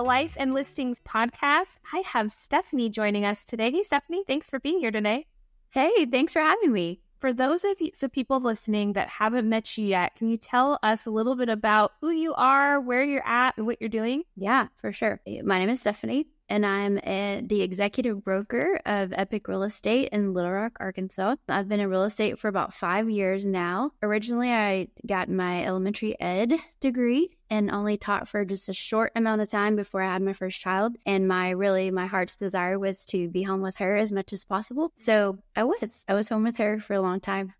the Life and Listings podcast. I have Stephanie joining us today. Hey, Stephanie, thanks for being here today. Hey, thanks for having me. For those of you, the people listening that haven't met you yet, can you tell us a little bit about who you are, where you're at, and what you're doing? Yeah, for sure. My name is Stephanie and I'm a, eh, the executive broker of Epic Real Estate in Little Rock, Arkansas. I've been in real estate for about five years now. Originally, I got my elementary ed degree and only taught for just a short amount of time before I had my first child. And my really, my heart's desire was to be home with her as much as possible. So I was, I was home with her for a long time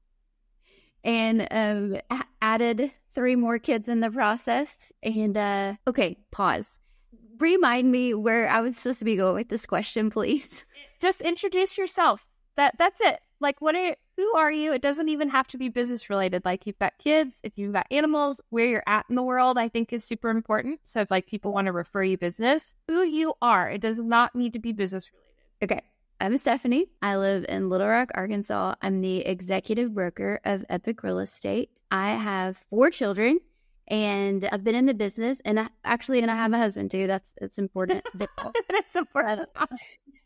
and um, added three more kids in the process. And uh, okay, pause remind me where I was supposed to be going with this question, please. Just introduce yourself. That that's it. Like, what are who are you? It doesn't even have to be business related. Like, you've got kids, if you've got animals, where you're at in the world, I think is super important. So, if like people want to refer you business, who you are, it does not need to be business related. Okay. I'm Stephanie. I live in Little Rock, Arkansas. I'm the executive broker of Epic Real Estate. I have four children and I've been in the business and I, actually and I have a husband too. That's it's important. that's uh, important.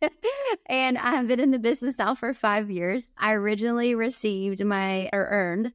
and I've been in the business now for five years. I originally received my or earned,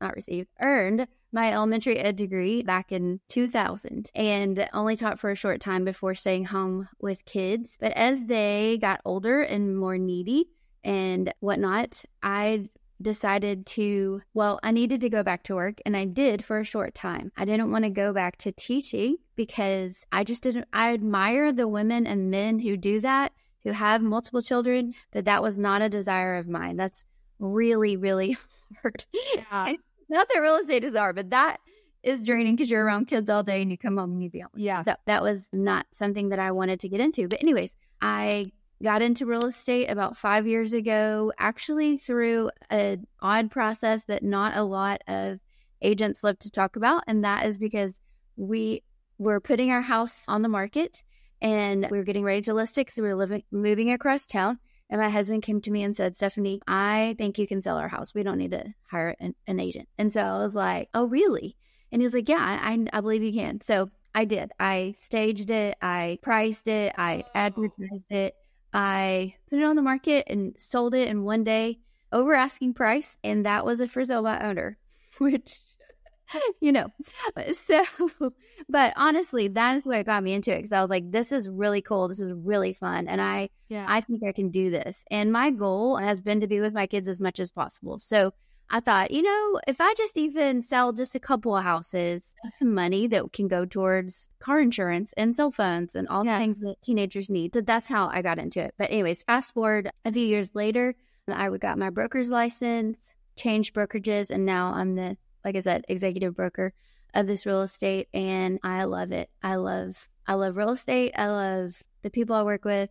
not received, earned my elementary ed degree back in 2000 and only taught for a short time before staying home with kids. But as they got older and more needy and whatnot, I decided to, well, I needed to go back to work and I did for a short time. I didn't want to go back to teaching because I just didn't, I admire the women and men who do that, who have multiple children, but that was not a desire of mine. That's really, really hard. Yeah. not that real estate is hard, but that is draining because you're around kids all day and you come home and you be home. Yeah. So that was not something that I wanted to get into. But, anyways, I got into real estate about five years ago, actually through an odd process that not a lot of agents love to talk about. And that is because we were putting our house on the market and we were getting ready to list it because we were living, moving across town. And my husband came to me and said, Stephanie, I think you can sell our house. We don't need to hire an, an agent. And so I was like, oh, really? And he's like, yeah, I, I believe you can. So I did. I staged it, I priced it, I oh. advertised it, I put it on the market and sold it in one day over asking price. And that was a Frizoba owner, which, you know, so, but honestly, that is what got me into it because I was like, this is really cool. This is really fun. And I, yeah. I think I can do this. And my goal has been to be with my kids as much as possible. So I thought, you know, if I just even sell just a couple of houses, some money that can go towards car insurance and cell phones and all yeah. the things that teenagers need. So that's how I got into it. But anyways, fast forward a few years later, I got my broker's license, changed brokerages, and now I'm the, like I said, executive broker of this real estate and I love it. I love I love real estate. I love the people I work with.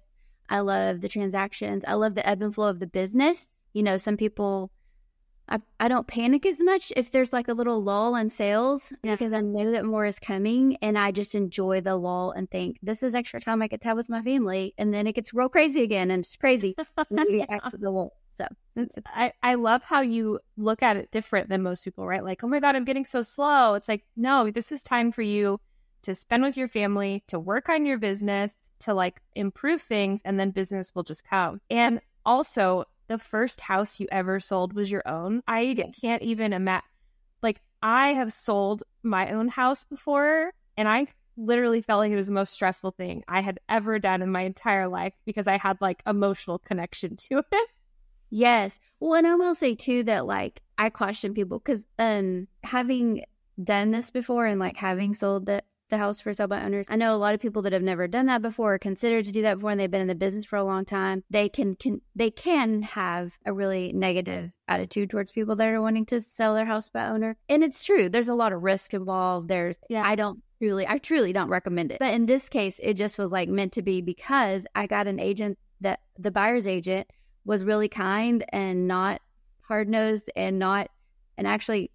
I love the transactions. I love the ebb and flow of the business. You know, some people I, I don't panic as much if there's like a little lull in sales yeah. because I know that more is coming and I just enjoy the lull and think this is extra time I could have with my family. And then it gets real crazy again and it's crazy. yeah. the lull. So I, I love how you look at it different than most people, right? Like, oh my God, I'm getting so slow. It's like, no, this is time for you to spend with your family, to work on your business, to like improve things, and then business will just come. And also, the first house you ever sold was your own. I yes. can't even imagine. Like, I have sold my own house before, and I literally felt like it was the most stressful thing I had ever done in my entire life because I had like emotional connection to it. Yes. Well, and I will say too that like I question people because um having done this before and like having sold the the house for sale by owners. I know a lot of people that have never done that before or considered to do that before and they've been in the business for a long time. They can, can they can have a really negative attitude towards people that are wanting to sell their house by owner. And it's true. There's a lot of risk involved. There's yeah. I don't truly I truly don't recommend it. But in this case, it just was like meant to be because I got an agent that the buyer's agent was really kind and not hard nosed and not and actually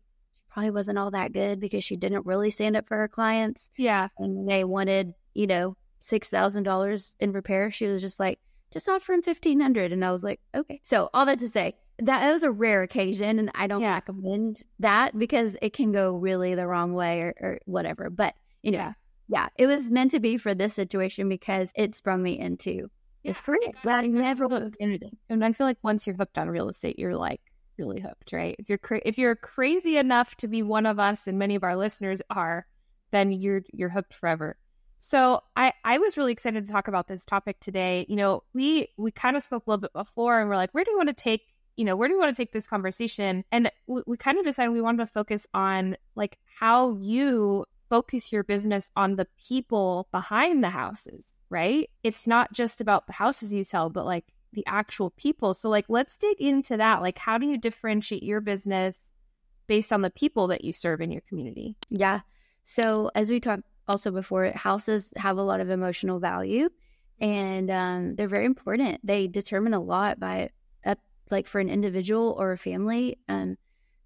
probably wasn't all that good because she didn't really stand up for her clients. Yeah. And they wanted, you know, $6,000 in repair. She was just like, just offer him 1500 And I was like, okay. So, all that to say, that, that was a rare occasion. And I don't yeah. recommend that because it can go really the wrong way or, or whatever. But, you know, yeah. yeah. it was meant to be for this situation because it sprung me into yeah, this career that I never would have anything. And I feel like once you're hooked on real estate, you're like, really hooked, right? If you're cra- if you're crazy enough to be one of us, and many of our listeners are, then you're you're hooked forever. So I I was really excited to talk about this topic today. You know, we we kind of spoke a little bit before, and we're like, where do we want to take you know where do we want to take this conversation? And we, we kind of decided we wanted to focus on like how you focus your business on the people behind the houses, right? It's not just about the houses you sell, but like the actual people. So, like, let's dig into that. Like, how do you differentiate your business based on the people that you serve in your community? Yeah. So, as we talked also before, houses have a lot of emotional value and um, they're very important. They determine a lot by, up uh, like, for an individual or a family, um,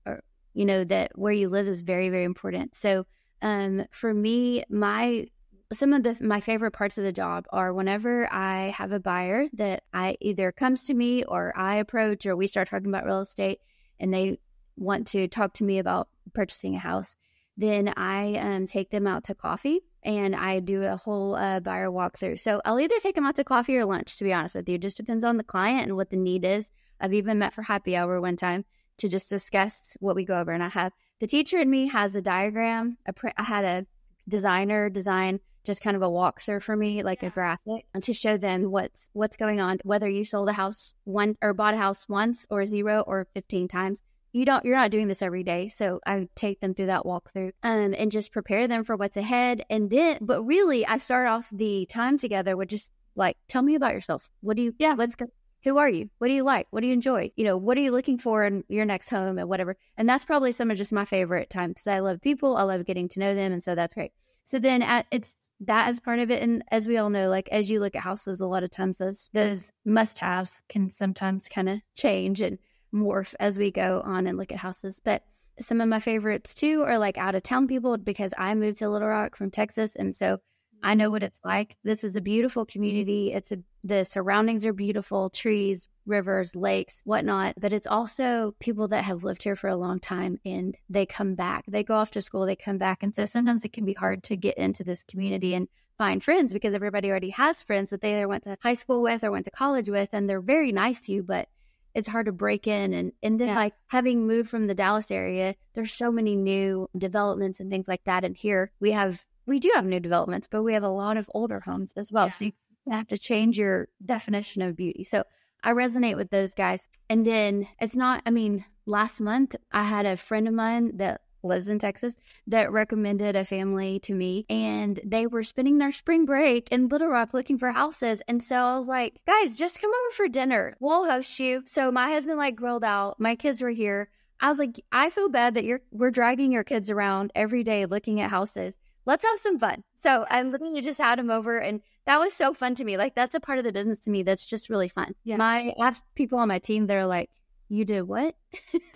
or, you know, that where you live is very, very important. So, um, for me, my some of the my favorite parts of the job are whenever I have a buyer that I either comes to me or I approach or we start talking about real estate and they want to talk to me about purchasing a house, then I um, take them out to coffee and I do a whole uh, buyer walkthrough. So I'll either take them out to coffee or lunch, to be honest with you. It just depends on the client and what the need is. I've even met for happy hour one time to just discuss what we go over. And I have the teacher in me has a diagram. I had a designer design just kind of a walkthrough for me, like yeah. a graphic, to show them what's what's going on. Whether you sold a house one or bought a house once or zero or fifteen times, you don't you're not doing this every day. So I take them through that walkthrough, um, and just prepare them for what's ahead. And then, but really, I start off the time together with just like, tell me about yourself. What do you? Yeah, let's go. Who are you? What do you like? What do you enjoy? You know, what are you looking for in your next home and whatever? And that's probably some of just my favorite time because I love people. I love getting to know them. And so that's great. So then at, it's that is part of it. And as we all know, like as you look at houses, a lot of times those those must haves can sometimes kind of change and morph as we go on and look at houses. But some of my favorites too are like out of town people because I moved to Little Rock from Texas, and so I mm-hmm. know what it's like. This is a beautiful community. It's a the surroundings are beautiful, trees, rivers, lakes, whatnot, but it's also people that have lived here for a long time and they come back. They go off to school, they come back. And so sometimes it can be hard to get into this community and find friends because everybody already has friends that they either went to high school with or went to college with and they're very nice to you, but it's hard to break in and and then yeah. like having moved from the Dallas area, there's so many new developments and things like that. And here we have we do have new developments, but we have a lot of older homes as well. Yeah. So you have to change your definition of beauty. So I resonate with those guys. And then it's not, I mean, last month I had a friend of mine that lives in Texas that recommended a family to me and they were spending their spring break in Little Rock looking for houses. And so I was like, guys, just come over for dinner. We'll host you. So my husband like grilled out. My kids were here. I was like, I feel bad that you're we're dragging your kids around every day looking at houses let's have some fun. So I literally just had him over, and that was so fun to me. Like that's a part of the business to me that's just really fun. Yeah. My I have people on my team, they're like, "You did what?"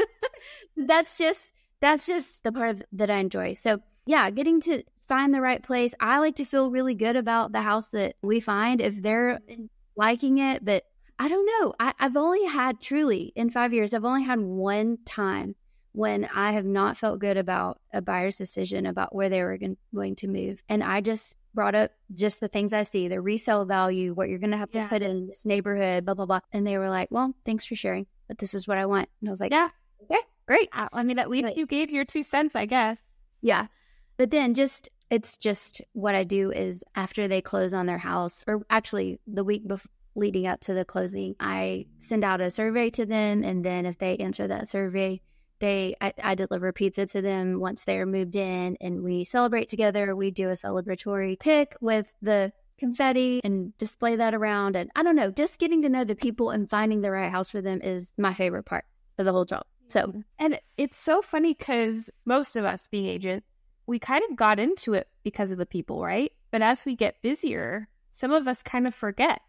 that's just that's just the part of, that I enjoy. So yeah, getting to find the right place. I like to feel really good about the house that we find if they're liking it, but I don't know. I, I've only had truly in five years, I've only had one time when I have not felt good about a buyer's decision about where they were going to move. And I just brought up just the things I see, the resale value, what you're going to have to yeah. put in this neighborhood, blah, blah, blah. And they were like, well, thanks for sharing, but this is what I want. And I was like, yeah, okay, great. I mean, at least but, you gave your two cents, I guess. Yeah. But then just, it's just what I do is after they close on their house, or actually the week before, leading up to the closing, I send out a survey to them. And then if they answer that survey, they I, I, deliver pizza to them once they're moved in and we celebrate together we do a celebratory pick with the confetti and display that around and i don't know just getting to know the people and finding the right house for them is my favorite part of the whole job so mm-hmm. and it's so funny because most of us being agents we kind of got into it because of the people right but as we get busier some of us kind of forget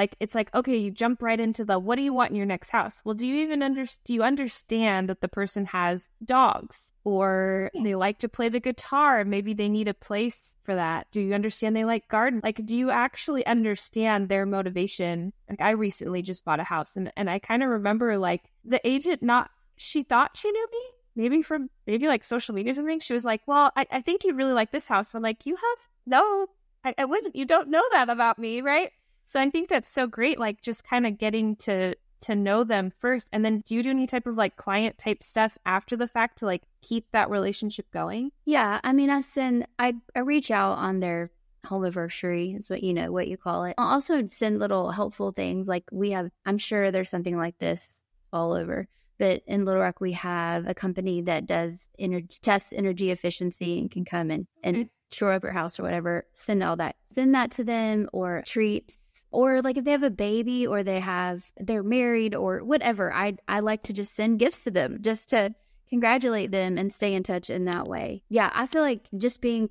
like it's like, okay, you jump right into the what do you want in your next house? Well, do you even under do you understand that the person has dogs or yeah. they like to play the guitar? Maybe they need a place for that. Do you understand they like garden? Like, do you actually understand their motivation? Like I recently just bought a house and, and I kind of remember like the agent not she thought she knew me, maybe from maybe like social media or something. She was like, Well, I, I think you really like this house. And I'm like, You have no I, I wouldn't you don't know that about me, right? So I think that's so great, like just kind of getting to to know them first. And then do you do any type of like client type stuff after the fact to like keep that relationship going? Yeah. I mean, I send, I, I reach out on their home anniversary is what you know, what you call it. I'll also send little helpful things like we have, I'm sure there's something like this all over. But in Little Rock, we have a company that does energy, tests energy efficiency and can come and, and shore up your house or whatever. Send all that, send that to them or treats or like if they have a baby or they have they're married or whatever i i like to just send gifts to them just to congratulate them and stay in touch in that way yeah i feel like just being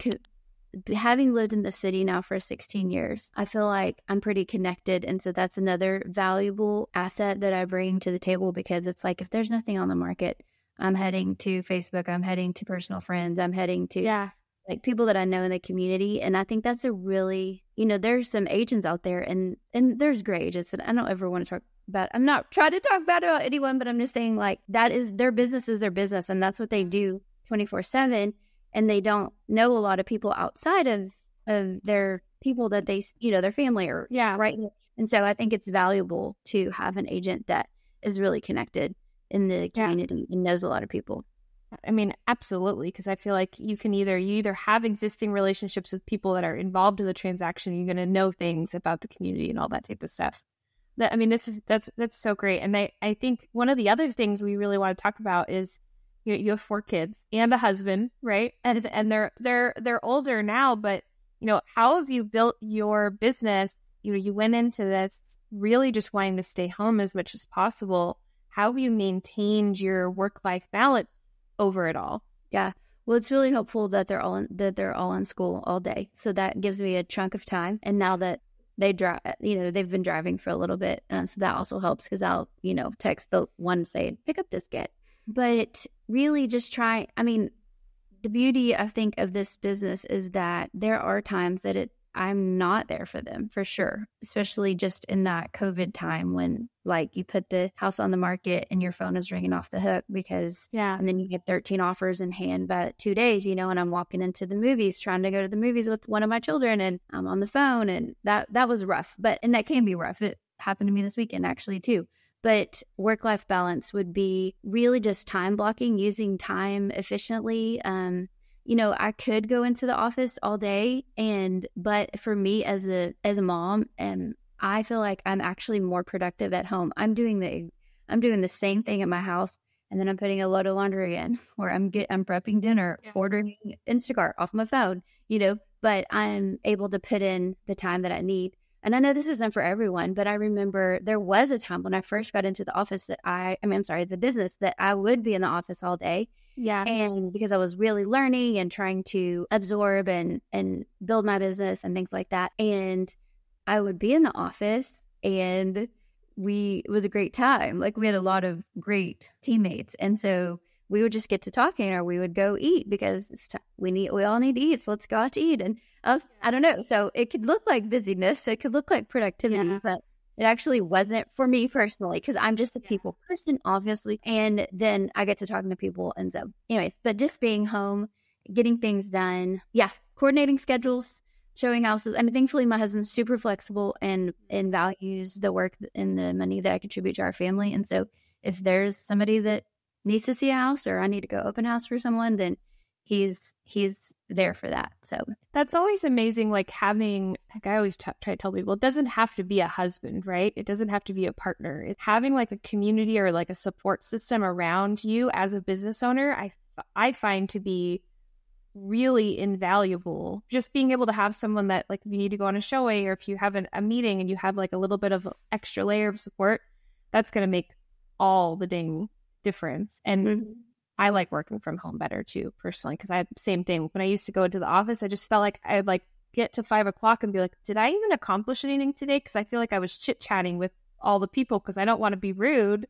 having lived in the city now for 16 years i feel like i'm pretty connected and so that's another valuable asset that i bring to the table because it's like if there's nothing on the market i'm heading to facebook i'm heading to personal friends i'm heading to yeah like people that I know in the community. And I think that's a really, you know, there's some agents out there and and there's great agents. And I don't ever want to talk about I'm not trying to talk bad about anyone, but I'm just saying like that is their business is their business and that's what they do twenty four seven and they don't know a lot of people outside of of their people that they you know, their family or yeah. Right. And so I think it's valuable to have an agent that is really connected in the community yeah. and knows a lot of people. I mean, absolutely, because I feel like you can either you either have existing relationships with people that are involved in the transaction, you're going to know things about the community and all that type of stuff. That I mean, this is that's that's so great, and I I think one of the other things we really want to talk about is you know, you have four kids and a husband, right? And and they're they're they're older now, but you know, how have you built your business? You know, you went into this really just wanting to stay home as much as possible. How have you maintained your work life balance? over it all. Yeah. Well, it's really helpful that they're all in, that they're all in school all day, so that gives me a chunk of time. And now that they drive, you know, they've been driving for a little bit, um, so that also helps because I'll, you know, text the one saying pick up this kid. But really, just try. I mean, the beauty I think of this business is that there are times that it I'm not there for them for sure, especially just in that COVID time when like you put the house on the market and your phone is ringing off the hook because yeah, and then you get 13 offers in hand but two days, you know, and I'm walking into the movies trying to go to the movies with one of my children and I'm on the phone and that that was rough, but and that can be rough. It happened to me this weekend actually too. But work life balance would be really just time blocking, using time efficiently. Um, you know, I could go into the office all day and but for me as a as a mom and I feel like I'm actually more productive at home. I'm doing the I'm doing the same thing at my house and then I'm putting a load of laundry in or I'm get I'm prepping dinner, yeah. ordering Instacart off my phone, you know, but I'm able to put in the time that I need. And I know this isn't for everyone, but I remember there was a time when I first got into the office that I I mean I'm sorry, the business that I would be in the office all day yeah. And because I was really learning and trying to absorb and and build my business and things like that. And I would be in the office and we it was a great time. Like we had a lot of great teammates. And so we would just get to talking or we would go eat because it's t- we need we all need to eat so let's go out to eat and I, uh, was, I don't know so it could look like busyness it could look like productivity yeah. but it actually wasn't for me personally because I'm just a yeah. people person, obviously. And then I get to talking to people. And so, anyways, but just being home, getting things done. Yeah. Coordinating schedules, showing houses. I mean, thankfully, my husband's super flexible and, and values the work and the money that I contribute to our family. And so, if there's somebody that needs to see a house or I need to go open house for someone, then he's he's there for that. So that's always amazing. Like having, like I always t- try to tell people, it doesn't have to be a husband, right? It doesn't have to be a partner. having like a community or like a support system around you as a business owner, I I find to be really invaluable. Just being able to have someone that like if you need to go on a showing or if you have an, a meeting and you have like a little bit of extra layer of support, that's going to make all the dang difference. And mm-hmm. I like working from home better too, personally, because I the same thing. When I used to go into the office, I just felt like I'd like get to five o'clock and be like, did I even accomplish anything today? Because I feel like I was chit chatting with all the people because I don't want to be rude.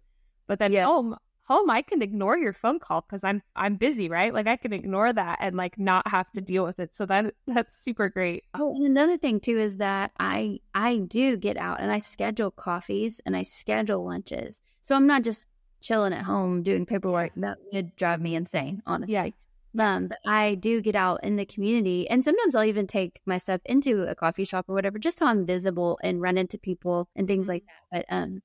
But then yeah. home, home, I can ignore your phone call because I'm I'm busy, right? Like I can ignore that and like not have to deal with it. So that that's super great. Oh, and another thing too is that I I do get out and I schedule coffees and I schedule lunches. So I'm not just chilling at home doing paperwork, that would drive me insane, honestly. Yeah. Um, but I do get out in the community, and sometimes I'll even take my stuff into a coffee shop or whatever, just so I'm visible and run into people and things like mm-hmm. that. But um,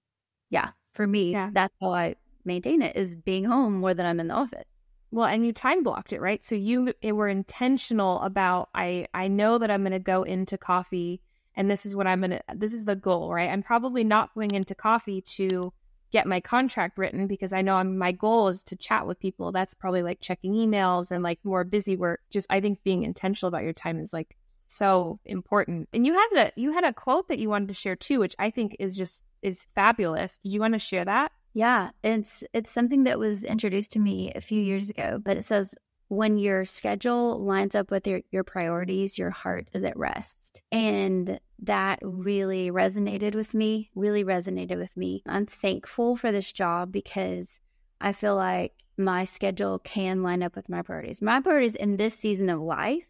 yeah, for me, yeah. that's how I maintain it is being home more than I'm in the office. Well, and you time blocked it, right? So you were intentional about I I know that I'm going to go into coffee, and this is what I'm going to. This is the goal, right? I'm probably not going into coffee to get my contract written because I know I'm, my goal is to chat with people. That's probably like checking emails and like more busy work. Just I think being intentional about your time is like so important. And you had a you had a quote that you wanted to share too, which I think is just is fabulous. Did you want to share that? Yeah, it's it's something that was introduced to me a few years ago, but it says when your schedule lines up with your, your priorities, your heart is at rest. And that really resonated with me, really resonated with me. I'm thankful for this job because I feel like my schedule can line up with my priorities. My priorities in this season of life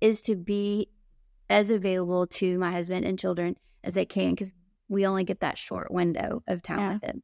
is to be as available to my husband and children as I can because we only get that short window of time yeah. with them.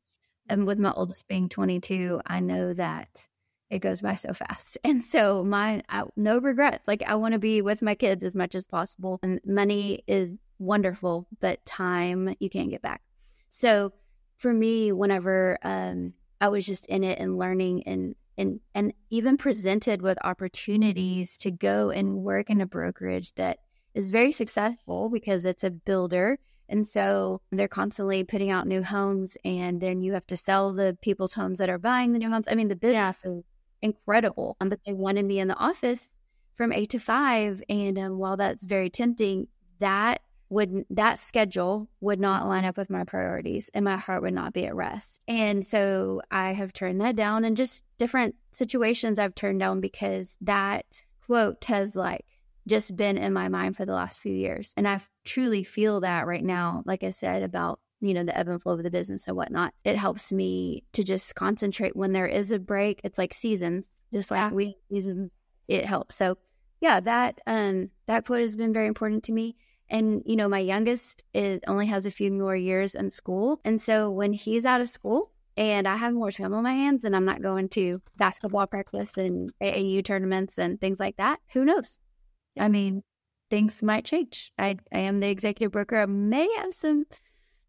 And with my oldest being 22, I know that it goes by so fast. And so my I, no regrets. Like I want to be with my kids as much as possible. And money is wonderful, but time you can't get back. So for me, whenever um, I was just in it and learning and and and even presented with opportunities to go and work in a brokerage that is very successful because it's a builder. And so they're constantly putting out new homes, and then you have to sell the people's homes that are buying the new homes. I mean, the business is incredible. Um, but they wanted me in the office from eight to five. And um, while that's very tempting, that would that schedule would not line up with my priorities and my heart would not be at rest. And so I have turned that down and just different situations I've turned down because that quote has like just been in my mind for the last few years. And I truly feel that right now, like I said, about you know, the ebb and flow of the business and whatnot. It helps me to just concentrate when there is a break. It's like seasons, just like yeah. we seasons. It helps. So yeah, that um that quote has been very important to me. And you know, my youngest is only has a few more years in school. And so when he's out of school and I have more time on my hands and I'm not going to basketball practice and AAU tournaments and things like that, who knows? I mean, things might change. I I am the executive broker. I may have some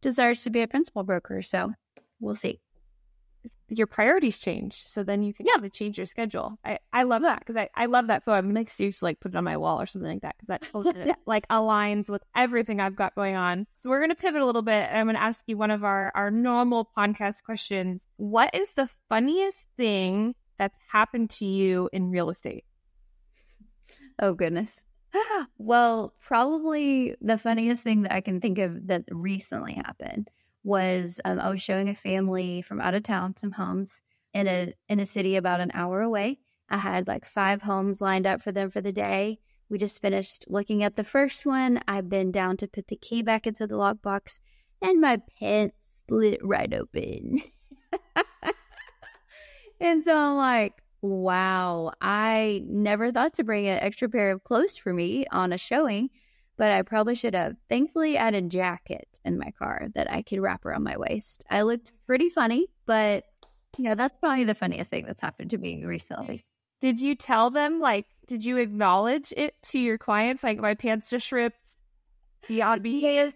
desires to be a principal broker. So we'll see. Your priorities change. So then you can yeah. kind of change your schedule. I, I love that because I, I love that photo. I'm like, seriously, like put it on my wall or something like that because that totally yeah. like aligns with everything I've got going on. So we're going to pivot a little bit. and I'm going to ask you one of our, our normal podcast questions. What is the funniest thing that's happened to you in real estate? Oh, goodness. well, probably the funniest thing that I can think of that recently happened was um, I was showing a family from out of town some homes in a in a city about an hour away. I had like five homes lined up for them for the day. We just finished looking at the first one. I've been down to put the key back into the lockbox, and my pants split right open. and so I'm like, Wow. I never thought to bring an extra pair of clothes for me on a showing, but I probably should have. Thankfully, I had a jacket in my car that I could wrap around my waist. I looked pretty funny, but you know, that's probably the funniest thing that's happened to me recently. Did you tell them, like, did you acknowledge it to your clients? Like, my pants just ripped. Yeah, yes,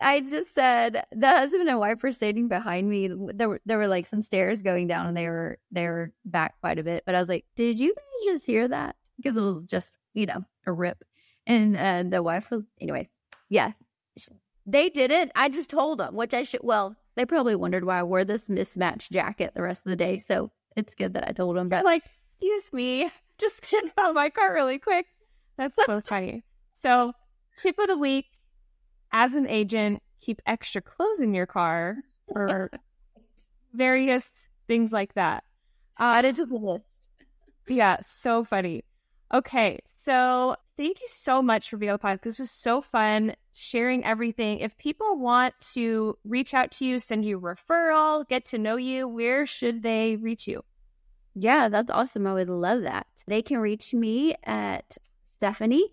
I just said the husband and wife were standing behind me. There were there were like some stairs going down, and they were they were back quite a bit. But I was like, "Did you just hear that?" Because it was just you know a rip, and uh, the wife was anyway. Yeah, they didn't. I just told them, which I should. Well, they probably wondered why I wore this mismatched jacket the rest of the day. So it's good that I told them. But like, excuse me, just get out of my car really quick. That's both funny. So tip of the week as an agent, keep extra clothes in your car or various things like that. Uh, Added to the list. Yeah, so funny. Okay, so thank you so much for being on the podcast. This was so fun sharing everything. If people want to reach out to you, send you a referral, get to know you, where should they reach you? Yeah, that's awesome. I would love that. They can reach me at Stephanie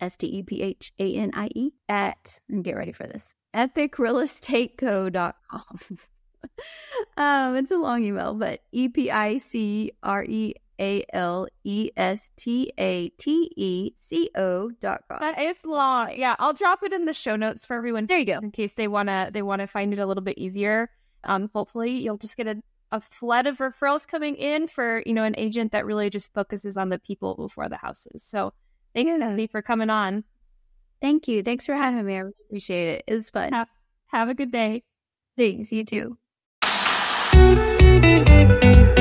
S T E P H A N I E, at, and get ready for this, epicrealestateco.com. um, it's a long email, but E P I C R E A L E S T A T E C O dot com. That is long. Yeah, I'll drop it in the show notes for everyone. There you go. In case they wanna they wanna find it a little bit easier. Um, hopefully you'll just get a, a flood of referrals coming in for you know an agent that really just focuses on the people before the houses. So Thanks, Stephanie, for coming on. Thank you. Thanks for having me. I really appreciate it. It was fun. Have, have a good day. Thanks. You too.